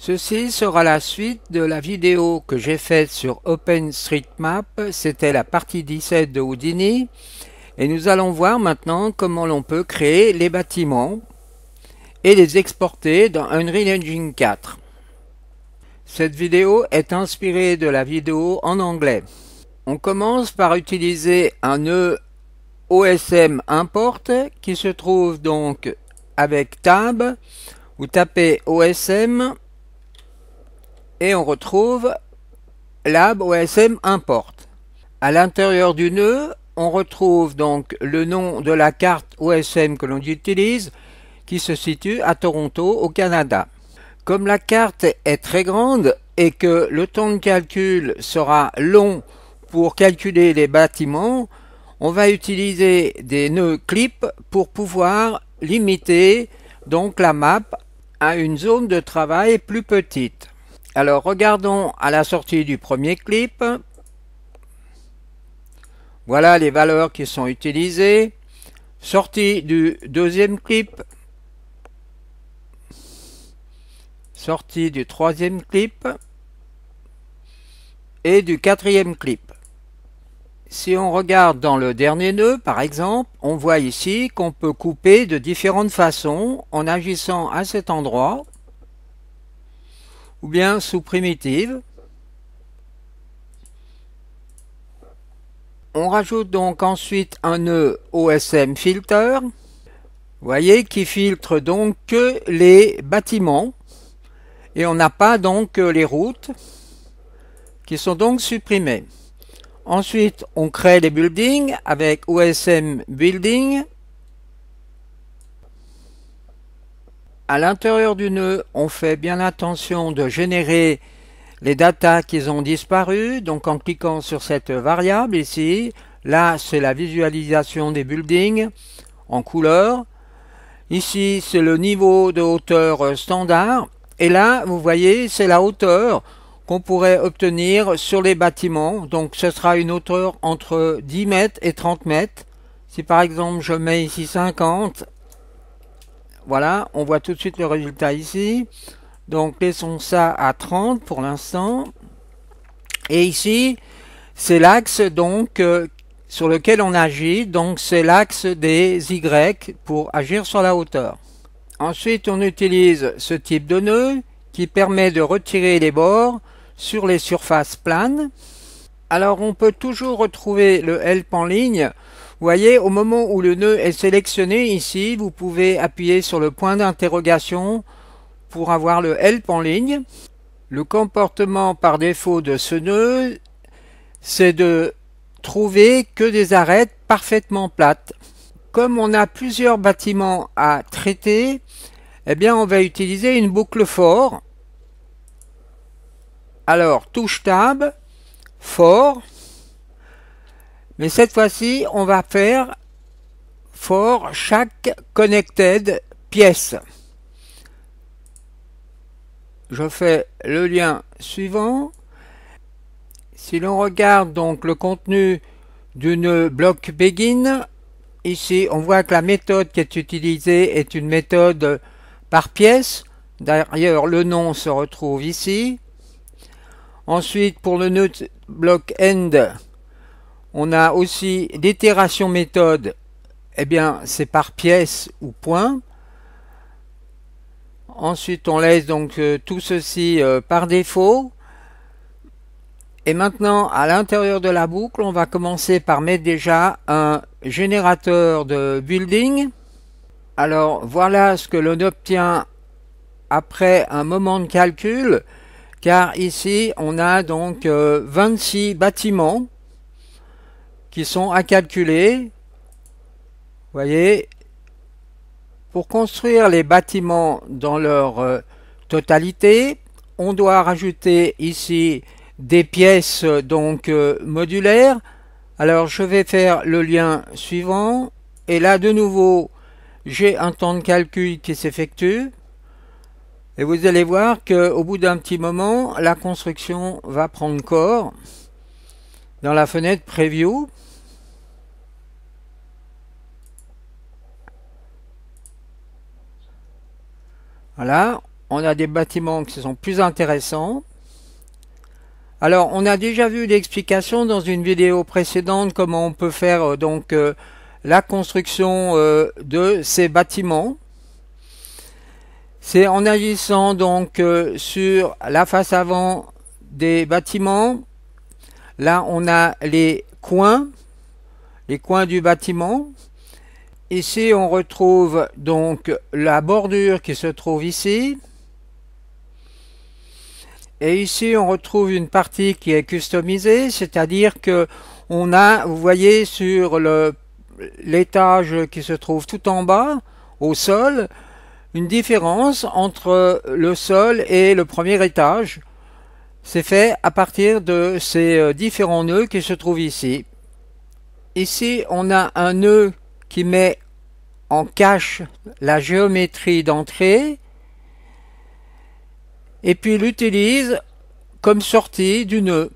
Ceci sera la suite de la vidéo que j'ai faite sur OpenStreetMap, c'était la partie 17 de Houdini, et nous allons voir maintenant comment l'on peut créer les bâtiments et les exporter dans Unreal Engine 4. Cette vidéo est inspirée de la vidéo en anglais. On commence par utiliser un nœud OSM import qui se trouve donc avec tab. ou taper OSM et on retrouve lab OSM import. À l'intérieur du nœud, on retrouve donc le nom de la carte OSM que l'on utilise qui se situe à Toronto au Canada. Comme la carte est très grande et que le temps de calcul sera long pour calculer les bâtiments, on va utiliser des nœuds clips pour pouvoir limiter donc la map à une zone de travail plus petite. Alors regardons à la sortie du premier clip. Voilà les valeurs qui sont utilisées. Sortie du deuxième clip. Sortie du troisième clip. Et du quatrième clip. Si on regarde dans le dernier nœud, par exemple, on voit ici qu'on peut couper de différentes façons en agissant à cet endroit ou bien sous primitive. On rajoute donc ensuite un nœud e OSM filter, voyez, qui filtre donc que les bâtiments et on n'a pas donc euh, les routes qui sont donc supprimées. Ensuite, on crée les buildings avec OSM building à l'intérieur du nœud, on fait bien attention de générer les datas qui ont disparu. Donc en cliquant sur cette variable ici, là c'est la visualisation des buildings en couleur. Ici c'est le niveau de hauteur standard. Et là, vous voyez, c'est la hauteur qu'on pourrait obtenir sur les bâtiments. Donc ce sera une hauteur entre 10 mètres et 30 mètres. Si par exemple je mets ici 50 voilà, on voit tout de suite le résultat ici. Donc laissons ça à 30 pour l'instant. Et ici, c'est l'axe donc euh, sur lequel on agit. Donc c'est l'axe des Y pour agir sur la hauteur. Ensuite, on utilise ce type de nœud qui permet de retirer les bords sur les surfaces planes. Alors on peut toujours retrouver le help en ligne voyez, au moment où le nœud est sélectionné ici, vous pouvez appuyer sur le point d'interrogation pour avoir le help en ligne. Le comportement par défaut de ce nœud, c'est de trouver que des arêtes parfaitement plates. Comme on a plusieurs bâtiments à traiter, eh bien on va utiliser une boucle fort. Alors touche tab, fort, mais cette fois-ci, on va faire for chaque connected pièce. Je fais le lien suivant. Si l'on regarde donc le contenu d'une bloc begin, ici on voit que la méthode qui est utilisée est une méthode par pièce. D'ailleurs le nom se retrouve ici. Ensuite pour le nœud block end, on a aussi l'itération méthode, eh bien c'est par pièce ou point. Ensuite on laisse donc euh, tout ceci euh, par défaut. Et maintenant à l'intérieur de la boucle, on va commencer par mettre déjà un générateur de building. Alors voilà ce que l'on obtient après un moment de calcul, car ici on a donc 26 euh, bâtiments qui sont à calculer. Vous voyez, pour construire les bâtiments dans leur euh, totalité, on doit rajouter ici des pièces euh, donc euh, modulaires. Alors je vais faire le lien suivant. Et là de nouveau, j'ai un temps de calcul qui s'effectue. Et vous allez voir qu'au bout d'un petit moment, la construction va prendre corps. Dans la fenêtre Preview, voilà, on a des bâtiments qui sont plus intéressants. Alors, on a déjà vu l'explication dans une vidéo précédente comment on peut faire euh, donc euh, la construction euh, de ces bâtiments. C'est en agissant donc sur la face avant des bâtiments Là, on a les coins, les coins du bâtiment. Ici, on retrouve donc la bordure qui se trouve ici. Et ici, on retrouve une partie qui est customisée, c'est-à-dire que on a, vous voyez, sur l'étage qui se trouve tout en bas, au sol, une différence entre le sol et le premier étage. C'est fait à partir de ces euh, différents nœuds qui se trouvent ici. Ici, on a un nœud qui met en cache la géométrie d'entrée et puis l'utilise comme sortie du nœud.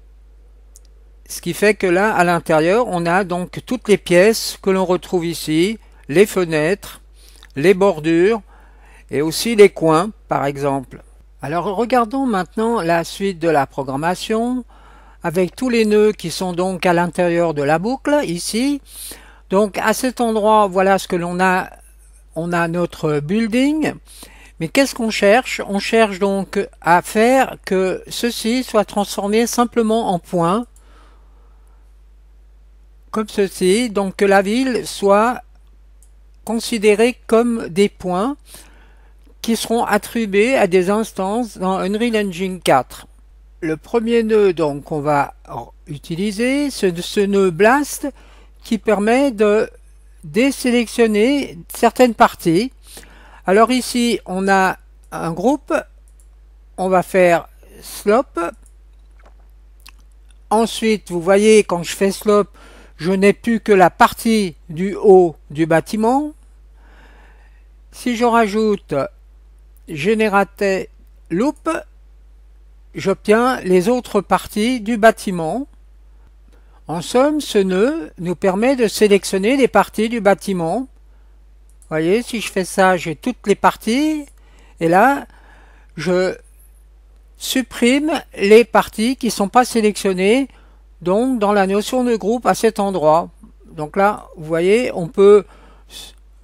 Ce qui fait que là, à l'intérieur, on a donc toutes les pièces que l'on retrouve ici, les fenêtres, les bordures et aussi les coins, par exemple. Alors regardons maintenant la suite de la programmation avec tous les nœuds qui sont donc à l'intérieur de la boucle ici. Donc à cet endroit, voilà ce que l'on a. On a notre building. Mais qu'est-ce qu'on cherche On cherche donc à faire que ceci soit transformé simplement en points. Comme ceci. Donc que la ville soit considérée comme des points qui seront attribués à des instances dans Unreal Engine 4. Le premier nœud donc qu'on va utiliser, c'est ce nœud Blast qui permet de désélectionner certaines parties. Alors ici, on a un groupe, on va faire slope. Ensuite, vous voyez, quand je fais slope, je n'ai plus que la partie du haut du bâtiment. Si je rajoute Generate Loop, j'obtiens les autres parties du bâtiment. En somme, ce nœud nous permet de sélectionner des parties du bâtiment. voyez, si je fais ça, j'ai toutes les parties. Et là, je supprime les parties qui ne sont pas sélectionnées donc dans la notion de groupe à cet endroit. Donc là, vous voyez, on peut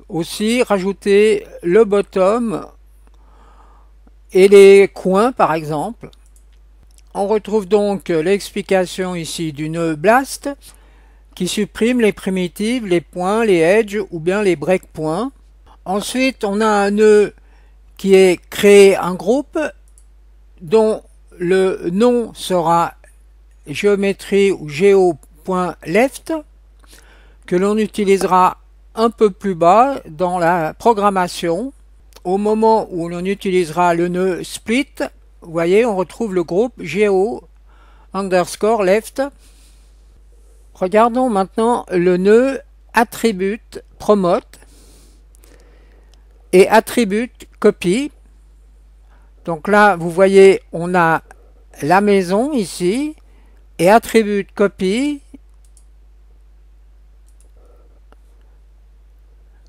aussi rajouter le bottom et les coins par exemple. On retrouve donc l'explication ici du nœud blast qui supprime les primitives, les points, les edges ou bien les breakpoints. Ensuite, on a un nœud qui est créé en groupe dont le nom sera géométrie ou geo.left que l'on utilisera un peu plus bas dans la programmation au moment où l'on utilisera le nœud split, vous voyez, on retrouve le groupe geo underscore left. Regardons maintenant le nœud attribute promote et attribute copie. Donc là, vous voyez, on a la maison ici et attribute copie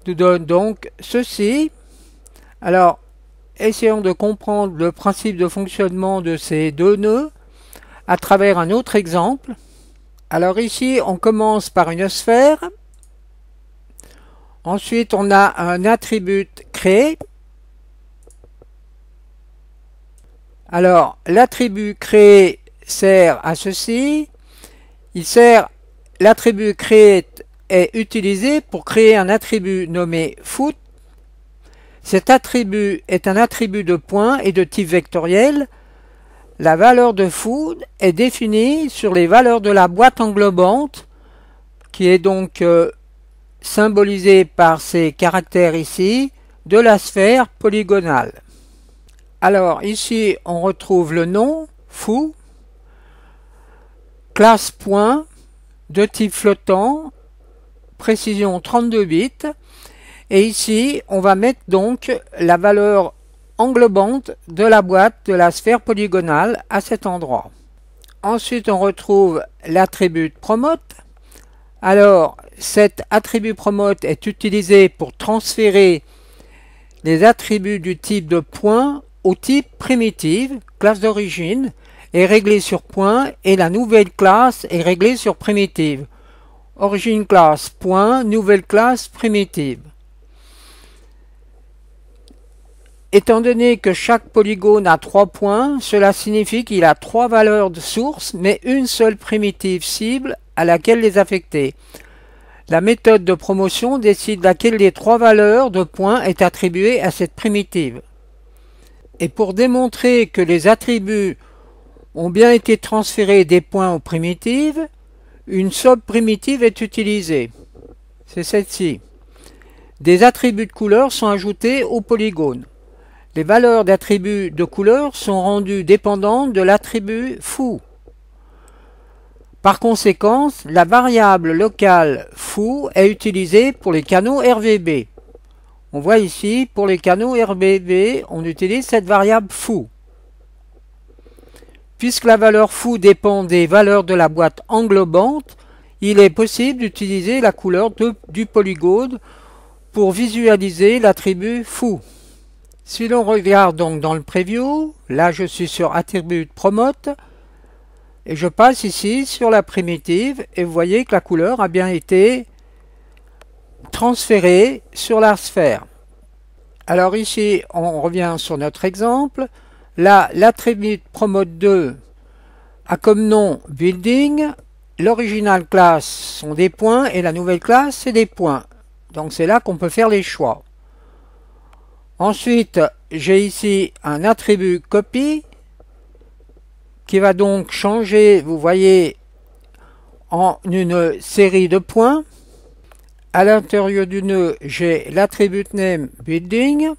nous donne donc ceci. Alors, essayons de comprendre le principe de fonctionnement de ces deux nœuds à travers un autre exemple. Alors ici, on commence par une sphère. Ensuite, on a un attribut créé. Alors, l'attribut créé sert à ceci. Il sert, l'attribut créé est utilisé pour créer un attribut nommé foot cet attribut est un attribut de point et de type vectoriel. La valeur de food est définie sur les valeurs de la boîte englobante, qui est donc euh, symbolisée par ces caractères ici, de la sphère polygonale. Alors ici, on retrouve le nom, fou, classe point, de type flottant, précision 32 bits, et ici, on va mettre donc la valeur englobante de la boîte de la sphère polygonale à cet endroit. Ensuite, on retrouve l'attribut promote. Alors, cet attribut promote est utilisé pour transférer les attributs du type de point au type primitive, classe d'origine, est réglée sur point et la nouvelle classe est réglée sur primitive. Origine classe point, nouvelle classe primitive. Étant donné que chaque polygone a trois points, cela signifie qu'il a trois valeurs de source, mais une seule primitive cible à laquelle les affecter. La méthode de promotion décide laquelle des trois valeurs de points est attribuée à cette primitive. Et pour démontrer que les attributs ont bien été transférés des points aux primitives, une somme primitive est utilisée. C'est celle-ci. Des attributs de couleur sont ajoutés au polygone. Les valeurs d'attributs de couleur sont rendues dépendantes de l'attribut fou. Par conséquent, la variable locale fou est utilisée pour les canaux RVB. On voit ici, pour les canaux RVB, on utilise cette variable fou. Puisque la valeur fou dépend des valeurs de la boîte englobante, il est possible d'utiliser la couleur du polygone pour visualiser l'attribut fou. Si l'on regarde donc dans le preview, là je suis sur attribut promote et je passe ici sur la primitive et vous voyez que la couleur a bien été transférée sur la sphère. Alors ici on revient sur notre exemple. Là l'attribut promote 2 a comme nom building. L'original classe sont des points et la nouvelle classe c'est des points. Donc c'est là qu'on peut faire les choix. Ensuite, j'ai ici un attribut Copy qui va donc changer, vous voyez, en une série de points. À l'intérieur du nœud, j'ai l'attribut name building.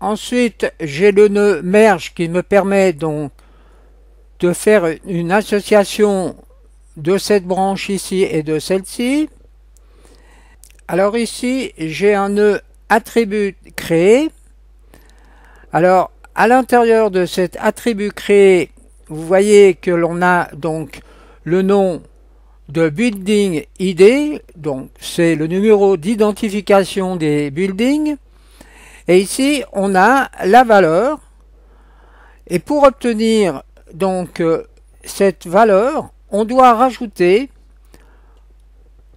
Ensuite, j'ai le nœud merge qui me permet donc de faire une association de cette branche ici et de celle-ci. Alors ici, j'ai un nœud attribut créé. Alors, à l'intérieur de cet attribut créé, vous voyez que l'on a donc le nom de building ID, donc c'est le numéro d'identification des buildings. Et ici, on a la valeur. Et pour obtenir donc euh, cette valeur, on doit rajouter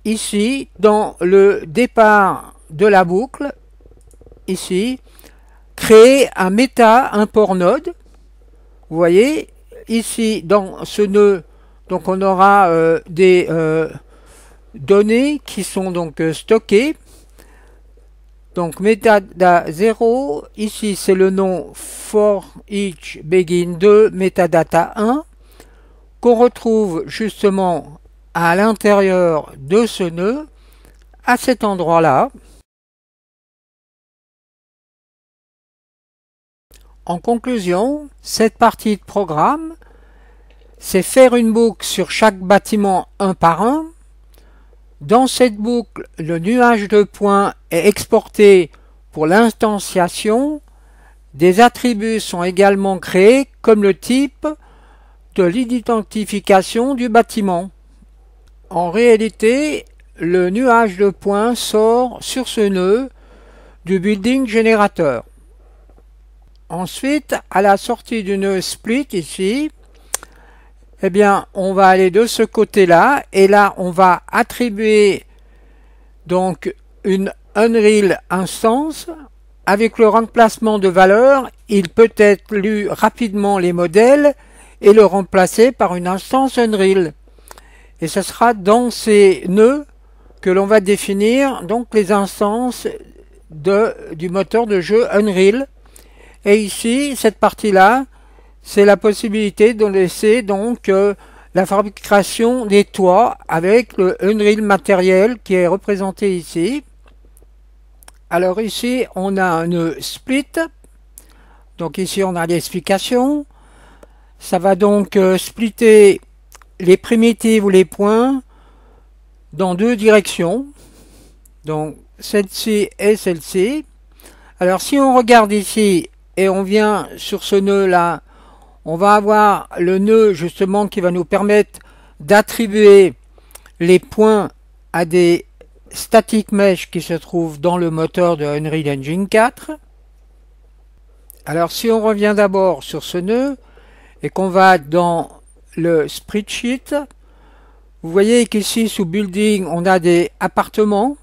ici, dans le départ de la boucle, ici, créer un méta port node. Vous voyez, ici, dans ce nœud, donc on aura euh, des euh, données qui sont donc euh, stockées. Donc metadata 0, ici c'est le nom for each begin 2 metadata 1 qu'on retrouve justement à l'intérieur de ce nœud à cet endroit là. En conclusion, cette partie de programme, c'est faire une boucle sur chaque bâtiment un par un. Dans cette boucle, le nuage de points est exporté pour l'instanciation. Des attributs sont également créés comme le type de l'identification du bâtiment. En réalité, le nuage de points sort sur ce nœud du building générateur. Ensuite, à la sortie du nœud split ici, eh bien, on va aller de ce côté-là et là, on va attribuer donc une Unreal instance. Avec le remplacement de valeur, il peut être lu rapidement les modèles et le remplacer par une instance Unreal. Et ce sera dans ces nœuds que l'on va définir donc les instances de, du moteur de jeu Unreal. Et ici, cette partie-là, c'est la possibilité de laisser donc euh, la fabrication des toits avec le Unreal matériel qui est représenté ici. Alors ici, on a un split. Donc ici, on a l'explication. Ça va donc euh, splitter les primitives ou les points dans deux directions. Donc celle-ci et celle-ci. Alors si on regarde ici et on vient sur ce nœud là, on va avoir le nœud justement qui va nous permettre d'attribuer les points à des static mesh qui se trouvent dans le moteur de Unreal Engine 4. Alors si on revient d'abord sur ce nœud et qu'on va dans le spreadsheet, vous voyez qu'ici sous building on a des appartements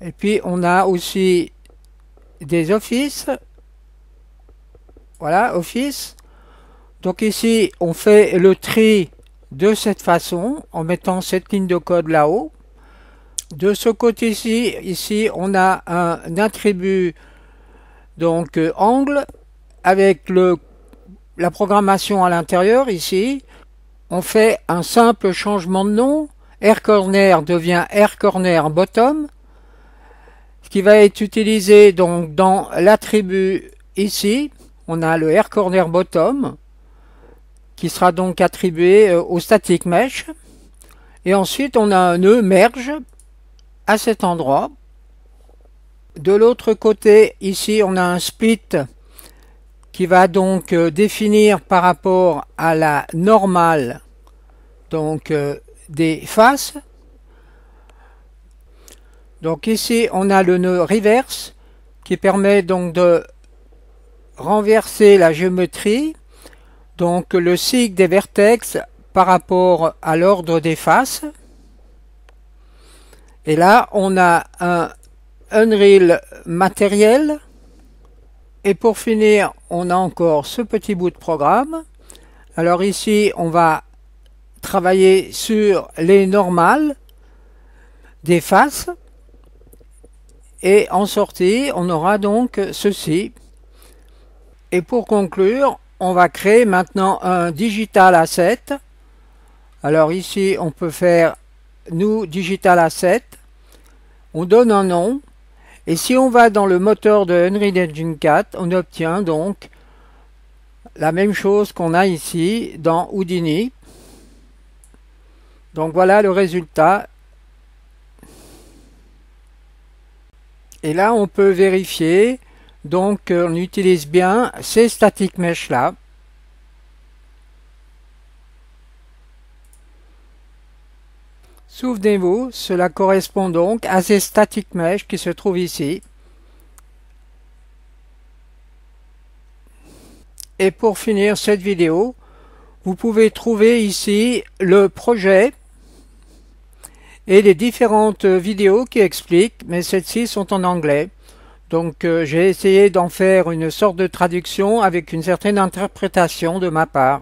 Et puis on a aussi des offices. Voilà, office. Donc ici, on fait le tri de cette façon, en mettant cette ligne de code là-haut. De ce côté-ci, ici, on a un, attribut, donc euh, angle, avec le, la programmation à l'intérieur, ici. On fait un simple changement de nom. Air Corner devient Air Corner Bottom qui va être utilisé donc dans l'attribut ici. On a le air corner bottom qui sera donc attribué euh, au static mesh. Et ensuite, on a un nœud merge à cet endroit. De l'autre côté, ici, on a un split qui va donc euh, définir par rapport à la normale donc, euh, des faces. Donc ici, on a le nœud reverse qui permet donc de renverser la géométrie, donc le cycle des vertex par rapport à l'ordre des faces. Et là, on a un Unreal matériel. Et pour finir, on a encore ce petit bout de programme. Alors ici, on va travailler sur les normales des faces. Et en sortie, on aura donc ceci. Et pour conclure, on va créer maintenant un digital asset. Alors ici, on peut faire nous digital asset. On donne un nom. Et si on va dans le moteur de Unreal Engine 4, on obtient donc la même chose qu'on a ici dans Houdini. Donc voilà le résultat Et là, on peut vérifier. Donc, euh, on utilise bien ces static mèches là. Souvenez-vous, cela correspond donc à ces static mèches qui se trouvent ici. Et pour finir cette vidéo, vous pouvez trouver ici le projet et les différentes vidéos qui expliquent, mais celles-ci sont en anglais. Donc euh, j'ai essayé d'en faire une sorte de traduction avec une certaine interprétation de ma part.